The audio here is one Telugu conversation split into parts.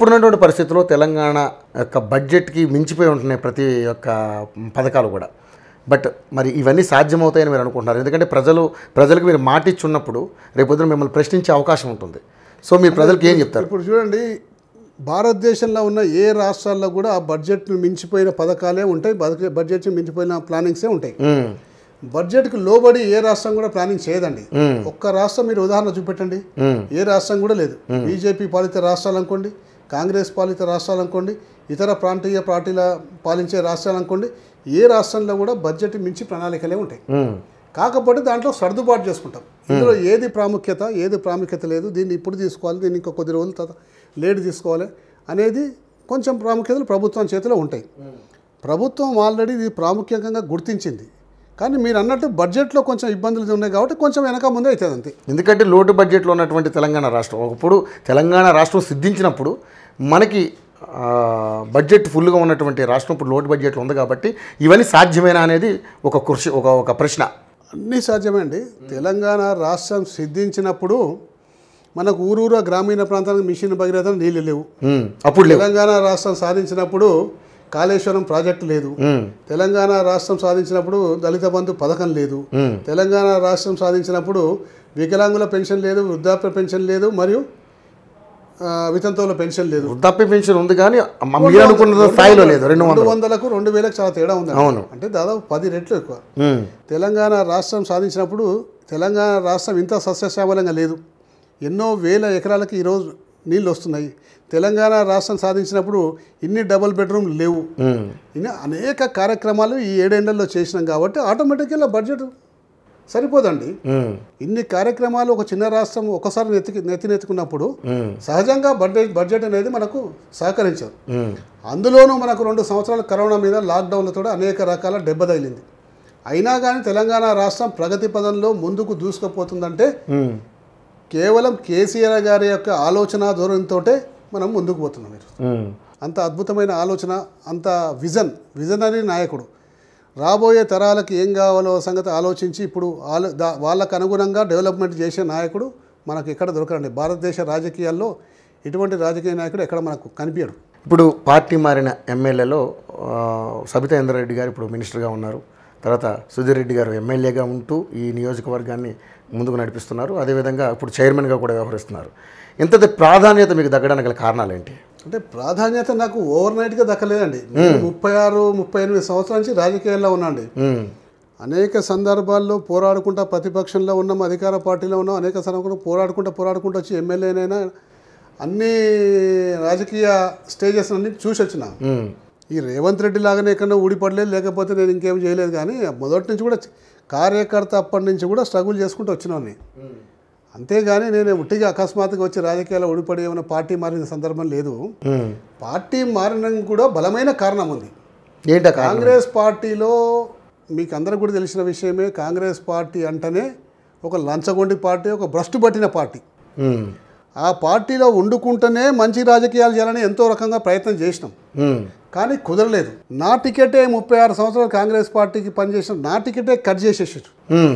ఇప్పుడున్నటువంటి పరిస్థితుల్లో తెలంగాణ యొక్క బడ్జెట్కి మించిపోయి ఉంటున్నాయి ప్రతి యొక్క పథకాలు కూడా బట్ మరి ఇవన్నీ సాధ్యమవుతాయని మీరు అనుకుంటున్నారు ఎందుకంటే ప్రజలు ప్రజలకు మీరు మాటిచ్చున్నప్పుడు రేపొద్దున మిమ్మల్ని ప్రశ్నించే అవకాశం ఉంటుంది సో మీరు ప్రజలకు ఏం చెప్తారు ఇప్పుడు చూడండి భారతదేశంలో ఉన్న ఏ రాష్ట్రాల్లో కూడా ఆ బడ్జెట్ను మించిపోయిన పథకాలే ఉంటాయి బడ్జెట్ మించిపోయిన ప్లానింగ్సే ఉంటాయి బడ్జెట్కి లోబడి ఏ రాష్ట్రం కూడా ప్లానింగ్ చేయదండి ఒక్క రాష్ట్రం మీరు ఉదాహరణ చూపెట్టండి ఏ రాష్ట్రం కూడా లేదు బీజేపీ పాలిత రాష్ట్రాలు అనుకోండి కాంగ్రెస్ పాలిత రాష్ట్రాలు అనుకోండి ఇతర ప్రాంతీయ పార్టీల పాలించే రాష్ట్రాలు అనుకోండి ఏ రాష్ట్రంలో కూడా బడ్జెట్ మించి ప్రణాళికలే ఉంటాయి కాకపోతే దాంట్లో సర్దుబాటు చేసుకుంటాం ఇందులో ఏది ప్రాముఖ్యత ఏది ప్రాముఖ్యత లేదు దీన్ని ఇప్పుడు తీసుకోవాలి దీన్ని ఇంకా కొద్ది రోజుల తర్వాత లేట్ తీసుకోవాలి అనేది కొంచెం ప్రాముఖ్యతలు ప్రభుత్వం చేతిలో ఉంటాయి ప్రభుత్వం ఆల్రెడీ ఇది ప్రాముఖ్యంగా గుర్తించింది కానీ మీరు అన్నట్టు బడ్జెట్లో కొంచెం ఇబ్బందులు ఉన్నాయి కాబట్టి కొంచెం వెనక ముందే అవుతుంది అంతే ఎందుకంటే లోటు బడ్జెట్లో ఉన్నటువంటి తెలంగాణ రాష్ట్రం ఒకప్పుడు తెలంగాణ రాష్ట్రం సిద్ధించినప్పుడు మనకి బడ్జెట్ ఫుల్గా ఉన్నటువంటి రాష్ట్రం ఇప్పుడు లోటు బడ్జెట్లు ఉంది కాబట్టి ఇవన్నీ సాధ్యమేనా అనేది ఒక కృషి ఒక ఒక ప్రశ్న అన్నీ సాధ్యమండి తెలంగాణ రాష్ట్రం సిద్ధించినప్పుడు మనకు ఊరూరు గ్రామీణ ప్రాంతానికి మిషన్ భగీరథ నీళ్ళు లేవు అప్పుడు తెలంగాణ రాష్ట్రం సాధించినప్పుడు కాళేశ్వరం ప్రాజెక్టు లేదు తెలంగాణ రాష్ట్రం సాధించినప్పుడు దళిత బంధు పథకం లేదు తెలంగాణ రాష్ట్రం సాధించినప్పుడు వికలాంగుల పెన్షన్ లేదు వృద్ధాప్య పెన్షన్ లేదు మరియు వితంతువుల పెన్షన్ లేదు వృద్ధాప్య పెన్షన్ ఉంది కానీ మీరు అనుకున్న స్థాయిలో లేదు రెండు వందల వందలకు రెండు వేలకు చాలా తేడా ఉంది అవును అంటే దాదాపు పది రెట్లు ఎక్కువ తెలంగాణ రాష్ట్రం సాధించినప్పుడు తెలంగాణ రాష్ట్రం ఇంత సస్యశ్యామలంగా లేదు ఎన్నో వేల ఎకరాలకి ఈరోజు నీళ్ళు వస్తున్నాయి తెలంగాణ రాష్ట్రం సాధించినప్పుడు ఇన్ని డబుల్ బెడ్రూమ్లు లేవు ఇన్ని అనేక కార్యక్రమాలు ఈ ఏడేళ్లలో చేసినాం కాబట్టి ఆటోమేటిక్గా బడ్జెట్ సరిపోదండి ఇన్ని కార్యక్రమాలు ఒక చిన్న రాష్ట్రం ఒకసారి నెత్తి నెత్తి నెత్తుకున్నప్పుడు సహజంగా బడ్జెట్ బడ్జెట్ అనేది మనకు సహకరించదు అందులోనూ మనకు రెండు సంవత్సరాల కరోనా మీద లాక్డౌన్లతో అనేక రకాల దెబ్బ తగిలింది అయినా కానీ తెలంగాణ రాష్ట్రం ప్రగతి పదంలో ముందుకు దూసుకుపోతుందంటే కేవలం కేసీఆర్ గారి యొక్క ఆలోచన ధోరణితో మనం ముందుకు పోతున్నాం అంత అద్భుతమైన ఆలోచన అంత విజన్ విజనరీ నాయకుడు రాబోయే తరాలకు ఏం కావాలో సంగతి ఆలోచించి ఇప్పుడు వాళ్ళకు అనుగుణంగా డెవలప్మెంట్ చేసే నాయకుడు మనకు ఎక్కడ దొరకరండి భారతదేశ రాజకీయాల్లో ఇటువంటి రాజకీయ నాయకుడు ఎక్కడ మనకు కనిపించడు ఇప్పుడు పార్టీ మారిన ఎమ్మెల్యేలో సబితా ఇంద్రారెడ్డి గారు ఇప్పుడు మినిస్టర్గా ఉన్నారు తర్వాత సుధీర్ రెడ్డి గారు ఎమ్మెల్యేగా ఉంటూ ఈ నియోజకవర్గాన్ని ముందుకు నడిపిస్తున్నారు అదేవిధంగా ఇప్పుడు చైర్మన్గా కూడా వ్యవహరిస్తున్నారు ఇంత ప్రాధాన్యత మీకు తగ్గడానికి గల కారణాలు ఏంటి అంటే ప్రాధాన్యత నాకు ఓవర్ నైట్ గా దక్కలేదండి ముప్పై ఆరు ముప్పై ఎనిమిది సంవత్సరాల నుంచి రాజకీయాల్లో ఉన్నాండి అనేక సందర్భాల్లో పోరాడుకుంటా ప్రతిపక్షంలో ఉన్నాం అధికార పార్టీలో ఉన్నాం అనేక సందర్భంలో పోరాడుకుంటా పోరాడుకుంటూ వచ్చి ఎమ్మెల్యేనైనా అన్ని రాజకీయ స్టేజెస్ అన్ని చూసి వచ్చిన ఈ రేవంత్ రెడ్డి లాగానే ఎక్కడన్నా ఊడిపడలేదు లేకపోతే నేను ఇంకేం చేయలేదు కానీ మొదటి నుంచి కూడా కార్యకర్త అప్పటి నుంచి కూడా స్ట్రగుల్ చేసుకుంటూ వచ్చినాను అంతేగాని నేను ఉట్టిగా అకస్మాత్తుగా వచ్చి రాజకీయాల్లో ఉడిపడి ఏమైనా పార్టీ మారిన సందర్భం లేదు పార్టీ మారడం కూడా బలమైన కారణం ఉంది ఏంటో కాంగ్రెస్ పార్టీలో మీకు అందరూ కూడా తెలిసిన విషయమే కాంగ్రెస్ పార్టీ అంటేనే ఒక లంచగొండి పార్టీ ఒక భ్రష్టు పట్టిన పార్టీ ఆ పార్టీలో వండుకుంటేనే మంచి రాజకీయాలు చేయాలని ఎంతో రకంగా ప్రయత్నం చేసినాం కానీ కుదరలేదు నా టికెటే ముప్పై ఆరు సంవత్సరాలు కాంగ్రెస్ పార్టీకి పనిచేసిన నా టికెటే కట్ చేసేసారు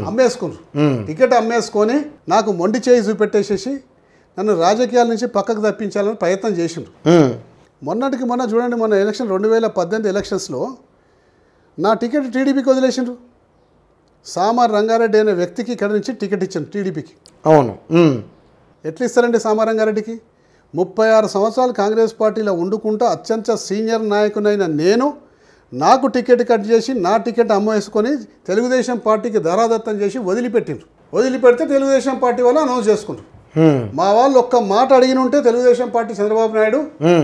అమ్మేసుకున్నారు టికెట్ అమ్మేసుకొని నాకు మొండి చేయి చూపెట్టేసేసి నన్ను రాజకీయాల నుంచి పక్కకు తప్పించాలని ప్రయత్నం చేసిండు మొన్నటికి మొన్న చూడండి మొన్న ఎలక్షన్ రెండు వేల పద్దెనిమిది ఎలక్షన్స్లో నా టికెట్ టీడీపీకి వదిలేసిండ్రు సామార్ రంగారెడ్డి అనే వ్యక్తికి ఇక్కడ నుంచి టికెట్ ఇచ్చాను టీడీపీకి అవును ఎట్లా ఇస్తారండి సామార్ రంగారెడ్డికి ముప్పై ఆరు సంవత్సరాలు కాంగ్రెస్ పార్టీలో వండుకుంటూ అత్యంత సీనియర్ నాయకునైన నేను నాకు టికెట్ కట్ చేసి నా టికెట్ అమ్మేసుకొని తెలుగుదేశం పార్టీకి ధరాదత్తం చేసి వదిలిపెట్టిండ్రు వదిలిపెడితే తెలుగుదేశం పార్టీ వాళ్ళు అనౌన్స్ చేసుకుంటారు మా వాళ్ళు ఒక్క మాట అడిగిన ఉంటే తెలుగుదేశం పార్టీ చంద్రబాబు నాయుడు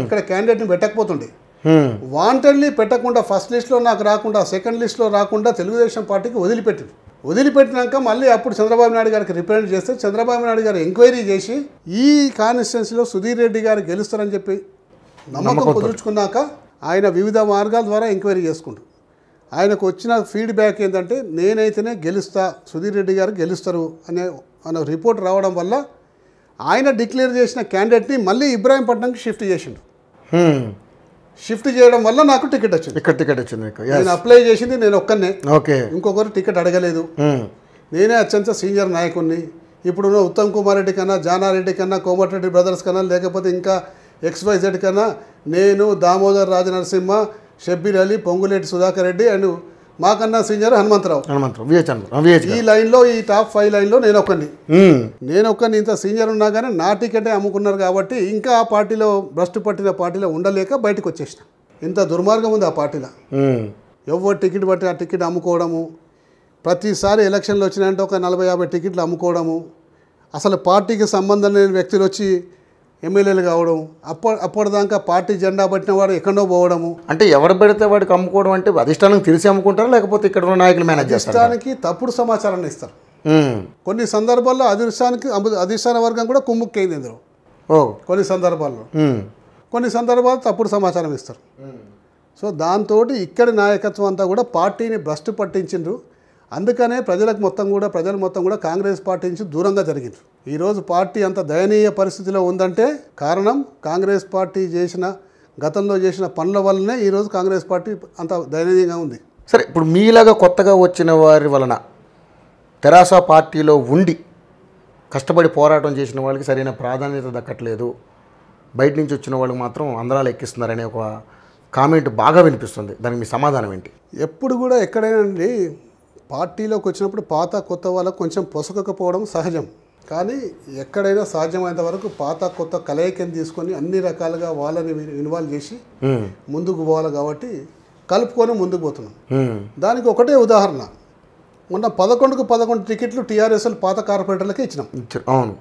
ఇక్కడ క్యాండిడేట్ని పెట్టకపోతుండే వాంటెడ్లీ పెట్టకుండా ఫస్ట్ లిస్ట్లో నాకు రాకుండా సెకండ్ లిస్ట్లో రాకుండా తెలుగుదేశం పార్టీకి వదిలిపెట్టింది వదిలిపెట్టినాక మళ్ళీ అప్పుడు చంద్రబాబు నాయుడు గారికి రిప్రజెంట్ చేస్తే చంద్రబాబు నాయుడు గారు ఎంక్వైరీ చేసి ఈ కాన్స్టిట్యున్సీలో సుధీర్ రెడ్డి గారు గెలుస్తారని చెప్పి నమ్మకం కుదుర్చుకున్నాక ఆయన వివిధ మార్గాల ద్వారా ఎంక్వైరీ చేసుకుంటు ఆయనకు వచ్చిన ఫీడ్బ్యాక్ ఏంటంటే నేనైతేనే గెలుస్తా సుధీర్ రెడ్డి గారు గెలుస్తారు అనే అనే రిపోర్ట్ రావడం వల్ల ఆయన డిక్లేర్ చేసిన క్యాండిడేట్ని మళ్ళీ ఇబ్రాహీంపట్నంకి షిఫ్ట్ చేసిండు షిఫ్ట్ చేయడం వల్ల నాకు టికెట్ వచ్చింది ఇక్కడ టికెట్ వచ్చింది నేను అప్లై చేసింది నేను ఒక్కనే ఓకే ఇంకొకరు టికెట్ అడగలేదు hmm. నేనే అత్యంత సీనియర్ నాయకుడిని ఇప్పుడున్న ఉత్తమ్ కుమార్ రెడ్డి కన్నా జానారెడ్డి కన్నా కోమటిరెడ్డి బ్రదర్స్ కన్నా లేకపోతే ఇంకా ఎక్స్వైజెడ్ కన్నా నేను దామోదర్ రాజనరసింహ షబ్బీర్ అలీ పొంగులేటి సుధాకర్ రెడ్డి అండ్ మాకన్నా సీనియర్ హనుమంతరావు హనుమంతరావు ఈ లైన్ ఈ లైన్లో ఈ టాప్ ఫైవ్ లైన్లో నేను ఒక్కడిని నేను ఒక్కడిని ఇంత సీనియర్ ఉన్నా కానీ నా టికెటే అమ్ముకున్నారు కాబట్టి ఇంకా ఆ పార్టీలో భ్రష్టు పట్టిన పార్టీలో ఉండలేక బయటకు వచ్చేసిన ఇంత దుర్మార్గం ఉంది ఆ పార్టీలో ఎవరు టికెట్ పట్టి ఆ టికెట్ అమ్ముకోవడము ప్రతిసారి ఎలక్షన్లు వచ్చినాయంటే ఒక నలభై యాభై టికెట్లు అమ్ముకోవడము అసలు పార్టీకి సంబంధం లేని వ్యక్తులు వచ్చి ఎమ్మెల్యేలు కావడం అప్ప అప్పటిదాకా పార్టీ జెండా పట్టిన వాడు ఎక్కడో పోవడము అంటే ఎవరు పెడితే వాడికి అమ్ముకోవడం అంటే అధిష్టానం తెలిసి అమ్ముకుంటారా లేకపోతే ఇక్కడ ఉన్న నాయకులు మేనేజ్ అధిష్టానికి తప్పుడు సమాచారాన్ని ఇస్తారు కొన్ని సందర్భాల్లో అధిష్టానికి అధిష్టాన వర్గం కూడా కుమ్ముక్కైంది ఇందులో కొన్ని సందర్భాల్లో కొన్ని సందర్భాలు తప్పుడు సమాచారం ఇస్తారు సో దాంతో ఇక్కడి నాయకత్వం అంతా కూడా పార్టీని భ్రష్టు పట్టించిండ్రు అందుకనే ప్రజలకు మొత్తం కూడా ప్రజలు మొత్తం కూడా కాంగ్రెస్ పార్టీ నుంచి దూరంగా జరిగింది ఈరోజు పార్టీ అంత దయనీయ పరిస్థితిలో ఉందంటే కారణం కాంగ్రెస్ పార్టీ చేసిన గతంలో చేసిన పనుల వల్లనే ఈరోజు కాంగ్రెస్ పార్టీ అంత దయనీయంగా ఉంది సరే ఇప్పుడు మీలాగా కొత్తగా వచ్చిన వారి వలన తెరాస పార్టీలో ఉండి కష్టపడి పోరాటం చేసిన వాళ్ళకి సరైన ప్రాధాన్యత దక్కట్లేదు బయట నుంచి వచ్చిన వాళ్ళకి మాత్రం అందరాలు ఎక్కిస్తున్నారనే ఒక కామెంట్ బాగా వినిపిస్తుంది దానికి మీ సమాధానం ఏంటి ఎప్పుడు కూడా ఎక్కడైనా పార్టీలోకి వచ్చినప్పుడు పాత కొత్త వాళ్ళకు కొంచెం పొసగకపోవడం సహజం కానీ ఎక్కడైనా సాధ్యమైనంత వరకు పాత కొత్త కలయికని తీసుకొని అన్ని రకాలుగా వాళ్ళని ఇన్వాల్వ్ చేసి ముందుకు పోవాలి కాబట్టి కలుపుకొని ముందుకు పోతున్నాం దానికి ఒకటే ఉదాహరణ మొన్న పదకొండుకు పదకొండు టికెట్లు టీఆర్ఎస్ఎల్ పాత కార్పొరేటర్లకే ఇచ్చినాం అవును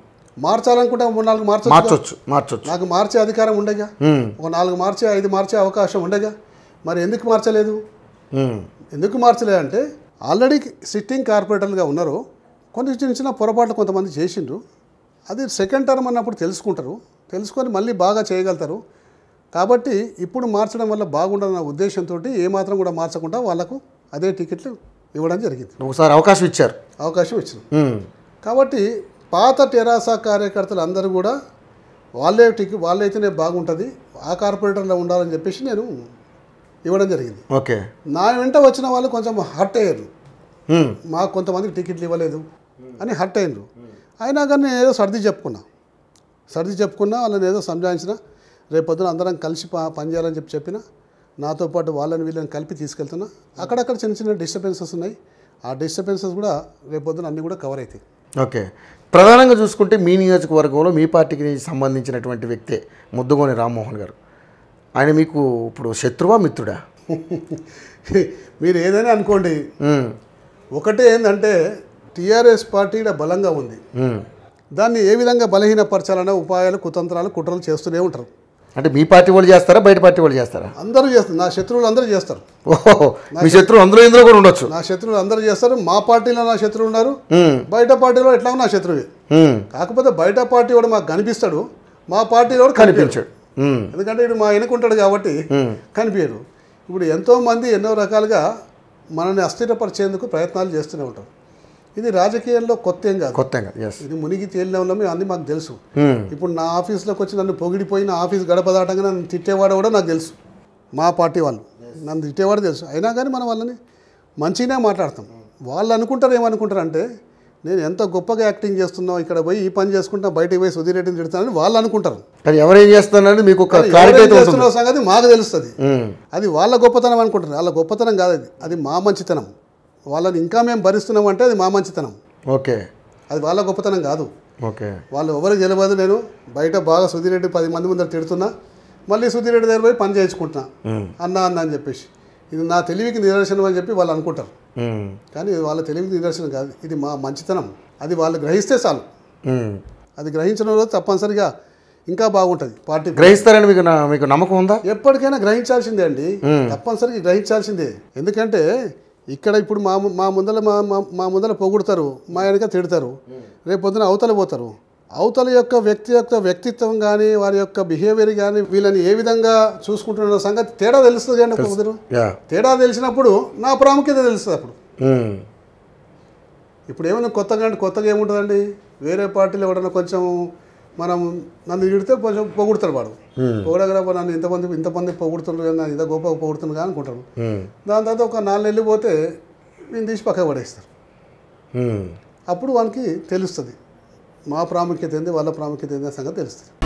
మార్చాలనుకుంటే మూడు నాలుగు మార్చు మార్చొచ్చు మార్చొచ్చు నాకు మార్చే అధికారం ఉండగా ఒక నాలుగు మార్చే ఐదు మార్చే అవకాశం ఉండగా మరి ఎందుకు మార్చలేదు ఎందుకు మార్చలే అంటే ఆల్రెడీ సిట్టింగ్ కార్పొరేటర్లుగా ఉన్నారు కొన్ని చిన్న చిన్న పొరపాట్లు కొంతమంది చేసిండ్రు అది సెకండ్ టర్మ్ అన్నప్పుడు తెలుసుకుంటారు తెలుసుకొని మళ్ళీ బాగా చేయగలుగుతారు కాబట్టి ఇప్పుడు మార్చడం వల్ల బాగుండదన్న ఉద్దేశంతో ఏమాత్రం కూడా మార్చకుండా వాళ్ళకు అదే టికెట్లు ఇవ్వడం జరిగింది ఒకసారి అవకాశం ఇచ్చారు అవకాశం ఇచ్చారు కాబట్టి పాత టెరాసా కార్యకర్తలు అందరూ కూడా వాళ్ళే టికెట్ వాళ్ళైతేనే బాగుంటుంది ఆ కార్పొరేటర్లో ఉండాలని చెప్పేసి నేను ఇవ్వడం జరిగింది ఓకే నా వెంట వచ్చిన వాళ్ళు కొంచెం హర్ట్ అయ్యారు మాకు కొంతమందికి టికెట్లు ఇవ్వలేదు అని హర్ట్ అయినరు అయినా కానీ నేను ఏదో సర్ది చెప్పుకున్నా సర్ది చెప్పుకున్నా వాళ్ళని ఏదో సంజాయించిన రేపొద్దున అందరం కలిసి పనిచేయాలని చెప్పి చెప్పిన నాతో పాటు వాళ్ళని వీళ్ళని కలిపి తీసుకెళ్తున్నా అక్కడక్కడ చిన్న చిన్న డిస్టర్బెన్సెస్ ఉన్నాయి ఆ డిస్టర్బెన్సెస్ కూడా రేపొద్దున అన్నీ కూడా కవర్ అవుతాయి ఓకే ప్రధానంగా చూసుకుంటే మీ నియోజకవర్గంలో మీ పార్టీకి సంబంధించినటువంటి వ్యక్తే ముద్దుగోని రామ్మోహన్ గారు ఆయన మీకు ఇప్పుడు శత్రువా మిత్రుడా మీరు ఏదైనా అనుకోండి ఒకటే ఏంటంటే టీఆర్ఎస్ పార్టీ బలంగా ఉంది దాన్ని ఏ విధంగా బలహీనపరచాలనే ఉపాయాలు కుతంత్రాలు కుట్రలు చేస్తూనే ఉంటారు అంటే మీ పార్టీ వాళ్ళు చేస్తారా బయట పార్టీ వాళ్ళు చేస్తారా అందరూ చేస్తారు నా శత్రువులు అందరూ చేస్తారు మీ శత్రువులు అందరూ ఇందులో కూడా ఉండొచ్చు నా శత్రువులు అందరూ చేస్తారు మా పార్టీలో నా శత్రువులు ఉన్నారు బయట పార్టీలో ఎట్లా నా శత్రువే కాకపోతే బయట పార్టీ వాడు మాకు కనిపిస్తాడు మా పార్టీలో కనిపించాడు ఎందుకంటే ఇప్పుడు మా వెనుకుంటాడు కాబట్టి కనిపించదు ఇప్పుడు ఎంతోమంది ఎన్నో రకాలుగా మనల్ని అస్థిరపరిచేందుకు ప్రయత్నాలు చేస్తూనే ఉంటారు ఇది రాజకీయాల్లో కొత్త ఏం కాదు కొత్త ఇది మునిగి తేలినవల్లమే అన్ని మాకు తెలుసు ఇప్పుడు నా ఆఫీస్లోకి వచ్చి నన్ను పొగిడిపోయిన ఆఫీస్ గడప దాటంగా నన్ను తిట్టేవాడు కూడా నాకు తెలుసు మా పార్టీ వాళ్ళు నన్ను తిట్టేవాడు తెలుసు అయినా కానీ మనం వాళ్ళని మంచిగానే మాట్లాడతాం వాళ్ళు అనుకుంటారు ఏమనుకుంటారు అంటే నేను ఎంత గొప్పగా యాక్టింగ్ చేస్తున్నావు ఇక్కడ పోయి ఈ పని చేసుకుంటా బయటకు పోయి సుధీర్ రెడ్డిని తిడతానని వాళ్ళు అనుకుంటారు కానీ ఎవరేం చేస్తున్నారని మీకు ఒక చేస్తున్న సంగతి మాకు తెలుస్తుంది అది వాళ్ళ గొప్పతనం అనుకుంటారు వాళ్ళ గొప్పతనం కాదు అది అది మా మంచితనం వాళ్ళని ఇంకా మేము భరిస్తున్నాం అంటే అది మా మంచితనం ఓకే అది వాళ్ళ గొప్పతనం కాదు ఓకే వాళ్ళు ఎవరు తెలియదు నేను బయట బాగా సుధీర్ రెడ్డి పది మంది ముందర తిడుతున్నా మళ్ళీ సుధీర్ రెడ్డి దగ్గర పోయి పని చేయించుకుంటున్నా అన్నా అన్న అని చెప్పేసి ఇది నా తెలివికి నిదర్శనం అని చెప్పి వాళ్ళు అనుకుంటారు కానీ ఇది వాళ్ళ తెలివికి నిదర్శనం కాదు ఇది మా మంచితనం అది వాళ్ళు గ్రహిస్తే చాలు అది రోజు తప్పనిసరిగా ఇంకా బాగుంటుంది పార్టీ గ్రహిస్తారని మీకు మీకు నమ్మకం ఉందా ఎప్పటికైనా గ్రహించాల్సిందే అండి తప్పనిసరిగా గ్రహించాల్సిందే ఎందుకంటే ఇక్కడ ఇప్పుడు మా మా మా మా ముందర పొగుడతారు మా వెనక తిడతారు రేపు పొద్దున అవతల పోతారు అవతల యొక్క వ్యక్తి యొక్క వ్యక్తిత్వం కానీ వారి యొక్క బిహేవియర్ కానీ వీళ్ళని ఏ విధంగా చూసుకుంటున్న సంగతి తేడా తెలుస్తుంది అండి కుదరు తేడా తెలిసినప్పుడు నా ప్రాముఖ్యత తెలుస్తుంది అప్పుడు ఇప్పుడు ఏమైనా కొత్తగా అంటే కొత్తగా ఏముంటుందండి వేరే పార్టీలో ఎవడన్నా కొంచెం మనం నన్ను ఇడితే కొంచెం పొగుడుతాడు వాడు పొగడగా నన్ను ఇంతమంది ఇంతమంది పొగుడుతుండ్రు నన్ను ఇంత గొప్ప కానీ అనుకుంటాడు దాని తర్వాత ఒక నాలుగు వెళ్ళిపోతే నేను తీసి పక్క పడేస్తారు అప్పుడు వానికి తెలుస్తుంది మా ప్రాముఖ్యత ఏంది వాళ్ళ ప్రాముఖ్యత ఏంది సంగతి తెలుస్తుంది